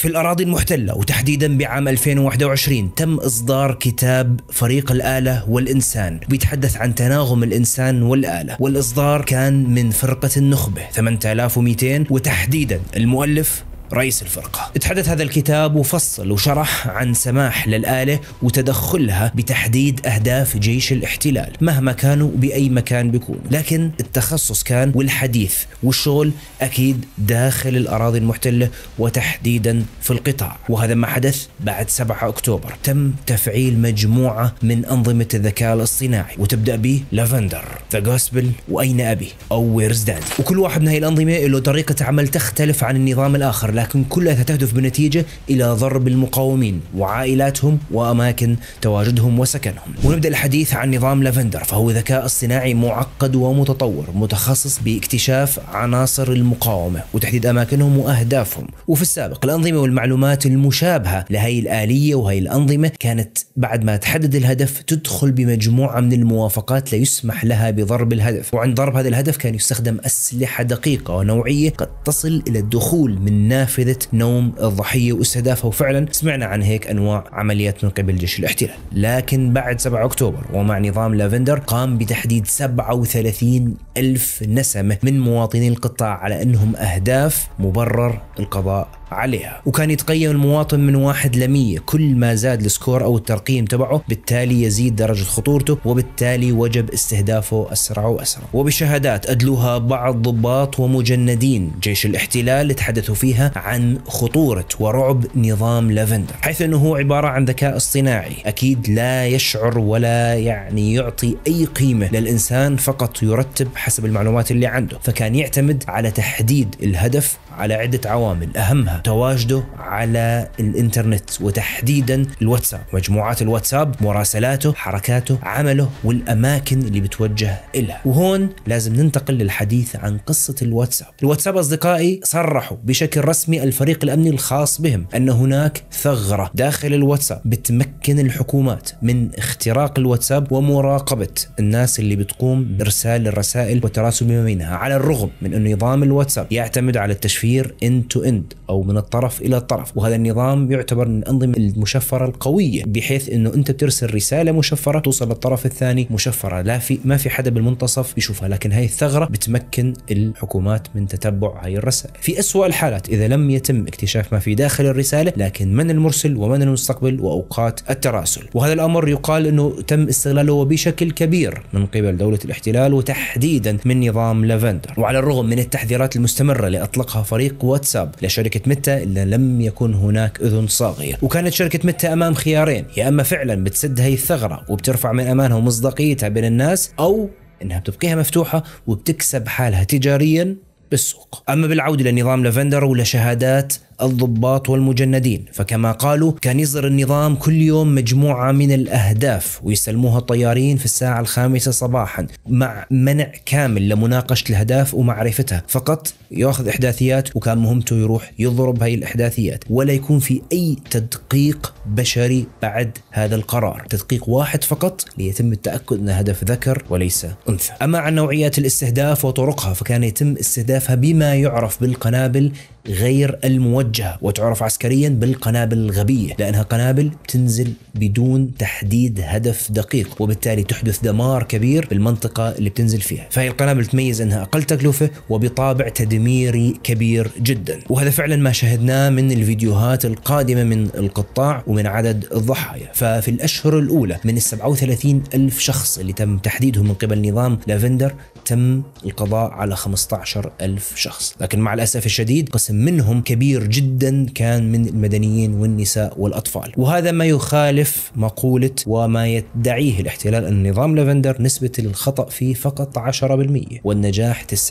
في الأراضي المحتلة وتحديدا بعام 2021 تم إصدار كتاب فريق الآلة والإنسان بيتحدث عن تناغم الإنسان والآلة والإصدار كان من فرقة النخبة 8200 وتحديدا المؤلف رئيس الفرقة تحدث هذا الكتاب وفصل وشرح عن سماح للآلة وتدخلها بتحديد أهداف جيش الاحتلال مهما كانوا بأي مكان بيكونوا لكن التخصص كان والحديث والشغل أكيد داخل الأراضي المحتلة وتحديدا في القطاع وهذا ما حدث بعد 7 أكتوبر تم تفعيل مجموعة من أنظمة الذكاء الاصطناعي وتبدأ به لافندر ذا جوسبل وأين أبي أو ويرز دادي وكل واحد من هاي الأنظمة له طريقة عمل تختلف عن النظام الآخر لكن كلها تهدف بالنتيجة إلى ضرب المقاومين وعائلاتهم وأماكن تواجدهم وسكنهم ونبدأ الحديث عن نظام لافندر فهو ذكاء اصطناعي معقد ومتطور متخصص باكتشاف عناصر المقاومة وتحديد أماكنهم وأهدافهم وفي السابق الأنظمة والمعلومات المشابهة لهي الآلية وهي الأنظمة كانت بعد ما تحدد الهدف تدخل بمجموعة من الموافقات ليسمح لها بضرب الهدف وعند ضرب هذا الهدف كان يستخدم أسلحة دقيقة ونوعية قد تصل إلى الدخول من نافذة نافذه نوم الضحيه واستهدافها وفعلا سمعنا عن هيك انواع عمليات من قبل جيش الاحتلال، لكن بعد 7 اكتوبر ومع نظام لافندر قام بتحديد 37 ألف نسمه من مواطني القطاع على انهم اهداف مبرر القضاء عليها وكان يتقيم المواطن من واحد لمية كل ما زاد السكور أو الترقيم تبعه بالتالي يزيد درجة خطورته وبالتالي وجب استهدافه أسرع وأسرع وبشهادات أدلوها بعض ضباط ومجندين جيش الاحتلال تحدثوا فيها عن خطورة ورعب نظام لافندر حيث أنه هو عبارة عن ذكاء اصطناعي أكيد لا يشعر ولا يعني يعطي أي قيمة للإنسان فقط يرتب حسب المعلومات اللي عنده فكان يعتمد على تحديد الهدف على عدة عوامل أهمها تواجده على الإنترنت وتحديدا الواتساب مجموعات الواتساب مراسلاته حركاته عمله والأماكن اللي بتوجه إلها وهون لازم ننتقل للحديث عن قصة الواتساب الواتساب أصدقائي صرحوا بشكل رسمي الفريق الأمني الخاص بهم أن هناك ثغرة داخل الواتساب بتمكن الحكومات من اختراق الواتساب ومراقبة الناس اللي بتقوم بإرسال الرسائل والتراسل بما بينها على الرغم من أن نظام الواتساب يعتمد على التشفير التعبير اند تو اند او من الطرف الى الطرف وهذا النظام يعتبر من الانظمه المشفره القويه بحيث انه انت بترسل رساله مشفره توصل للطرف الثاني مشفره لا في ما في حدا بالمنتصف بيشوفها لكن هاي الثغره بتمكن الحكومات من تتبع هاي الرسائل في اسوء الحالات اذا لم يتم اكتشاف ما في داخل الرساله لكن من المرسل ومن المستقبل واوقات التراسل وهذا الامر يقال انه تم استغلاله بشكل كبير من قبل دوله الاحتلال وتحديدا من نظام لافندر وعلى الرغم من التحذيرات المستمره اللي اطلقها فريق طريق واتساب لشركة متى إلا لم يكن هناك أذن صاغية وكانت شركة متى أمام خيارين يا أما فعلا بتسد هي الثغرة وبترفع من أمانها ومصداقيتها بين الناس أو انها بتبقيها مفتوحه وبتكسب حالها تجاريا بالسوق اما بالعوده لنظام لافندر ولشهادات الضباط والمجندين فكما قالوا كان يصدر النظام كل يوم مجموعة من الأهداف ويسلموها الطيارين في الساعة الخامسة صباحا مع منع كامل لمناقشة الأهداف ومعرفتها فقط ياخذ إحداثيات وكان مهمته يروح يضرب هاي الإحداثيات ولا يكون في أي تدقيق بشري بعد هذا القرار تدقيق واحد فقط ليتم التأكد أن هدف ذكر وليس أنثى أما عن نوعيات الاستهداف وطرقها فكان يتم استهدافها بما يعرف بالقنابل غير الموجهة وتعرف عسكريا بالقنابل الغبية لأنها قنابل تنزل بدون تحديد هدف دقيق وبالتالي تحدث دمار كبير بالمنطقة اللي بتنزل فيها فهي القنابل تميز أنها أقل تكلفة وبطابع تدميري كبير جدا وهذا فعلا ما شاهدناه من الفيديوهات القادمة من القطاع ومن عدد الضحايا ففي الأشهر الأولى من ال 37 ألف شخص اللي تم تحديدهم من قبل نظام لافندر تم القضاء على 15 ألف شخص لكن مع الأسف الشديد قسم منهم كبير جدا كان من المدنيين والنساء والأطفال وهذا ما يخالف مقولة وما يدعيه الاحتلال أن نظام لافندر نسبة الخطأ فيه فقط 10% والنجاح 90%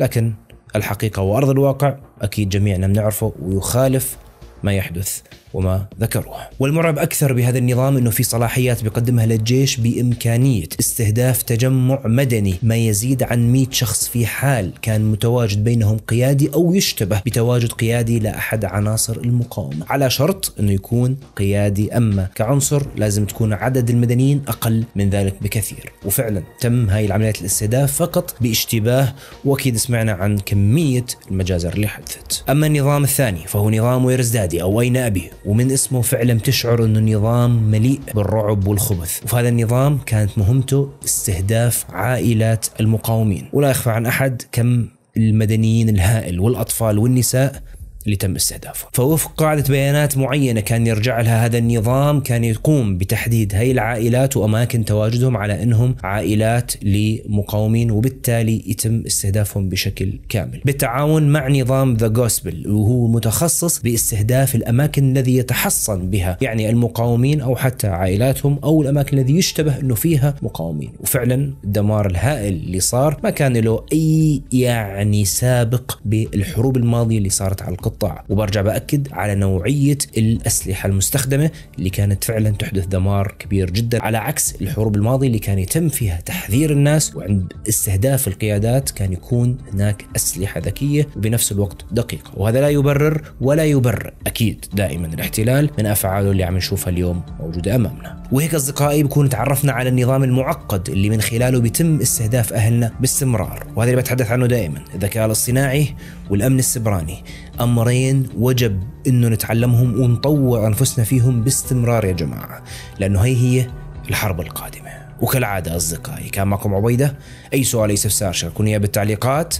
لكن الحقيقة وأرض الواقع أكيد جميعنا بنعرفه ويخالف ما يحدث وما ذكروه والمرعب أكثر بهذا النظام أنه في صلاحيات بيقدمها للجيش بإمكانية استهداف تجمع مدني ما يزيد عن 100 شخص في حال كان متواجد بينهم قيادي أو يشتبه بتواجد قيادي لأحد عناصر المقاومة على شرط أنه يكون قيادي أما كعنصر لازم تكون عدد المدنيين أقل من ذلك بكثير وفعلا تم هاي العمليات الاستهداف فقط باشتباه وأكيد سمعنا عن كمية المجازر اللي حدثت أما النظام الثاني فهو نظام ويرزداد أولادي أو أين أبي ومن اسمه فعلا تشعر أنه نظام مليء بالرعب والخبث وفي هذا النظام كانت مهمته استهداف عائلات المقاومين ولا يخفى عن أحد كم المدنيين الهائل والاطفال والنساء اللي تم استهدافه فوفق قاعدة بيانات معينة كان يرجع لها هذا النظام كان يقوم بتحديد هاي العائلات وأماكن تواجدهم على أنهم عائلات لمقاومين وبالتالي يتم استهدافهم بشكل كامل بالتعاون مع نظام ذا جوسبل وهو متخصص باستهداف الأماكن الذي يتحصن بها يعني المقاومين أو حتى عائلاتهم أو الأماكن الذي يشتبه أنه فيها مقاومين وفعلا الدمار الهائل اللي صار ما كان له أي يعني سابق بالحروب الماضية اللي صارت على القطاع القطاع وبرجع بأكد على نوعية الأسلحة المستخدمة اللي كانت فعلا تحدث دمار كبير جدا على عكس الحروب الماضية اللي كان يتم فيها تحذير الناس وعند استهداف القيادات كان يكون هناك أسلحة ذكية وبنفس الوقت دقيقة وهذا لا يبرر ولا يبرر أكيد دائما الاحتلال من أفعاله اللي عم نشوفها اليوم موجودة أمامنا وهيك أصدقائي بكون تعرفنا على النظام المعقد اللي من خلاله بيتم استهداف أهلنا باستمرار وهذا اللي بتحدث عنه دائما الذكاء الاصطناعي والأمن السبراني أمرين وجب أنه نتعلمهم ونطور أنفسنا فيهم باستمرار يا جماعة لأنه هي هي الحرب القادمة وكالعادة أصدقائي كان معكم عبيدة أي سؤال اي استفسار شاركوني بالتعليقات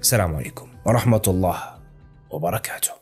السلام عليكم ورحمة الله وبركاته